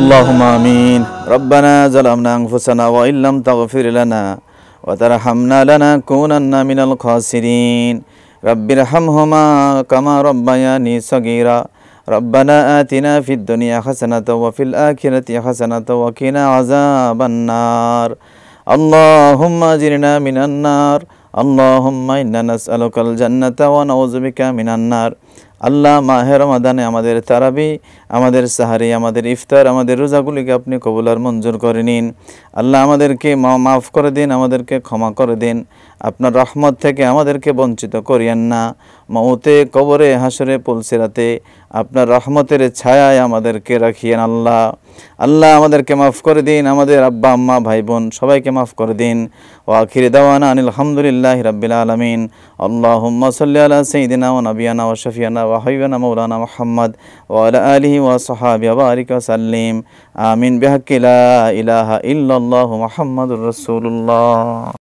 اللهم آمين ربنا ظلمنا أنفسنا وإن لم تغفر لنا وترحمنا لنكونن من الخاسرين رب ارحمهما كما ربياني صغيرا ربنا آتنا في الدنيا حسنة وفي الآخرة حسنة وقنا عذاب النار اللهم أجرنا من النار আল্লাহার আল্লাহ মাহের মাদানে আমাদের তারাবি আমাদের সাহারি আমাদের ইফতার আমাদের রোজাগুলিকে আপনি কবুলার মঞ্জুর করে নিন আল্লাহ আমাদেরকে মাফ করে দিন আমাদেরকে ক্ষমা করে দিন আপনার রহমত থেকে আমাদেরকে বঞ্চিত করিয়েন না মৌতে কবরে হাসরে পুলসিরাতে আপনার রহমতের ছায়ায় আমাদেরকে রাখিয়েন আল্লাহ আল্লাহ আমাদেরকে মাফ করে দিন আমাদের আব্বা আম্মা ভাই বোন সবাইকে মাফ করে দিন ও আখির দাওয়ানা আনিল হামদুলিল্লাহ রাবিল আলমিন আল্লাহ সাল্লি সঈদিনা ও নবিয়ানা ও শফিয়ানা ও হাইবানা মৌলানা মোহাম্মদ ও আলহি ও সাহাবি আবারিক সাল্লিম আমিন বেহকিল্লাহ ইলাহা ইল্লাল্লাহু রসুল্লাহ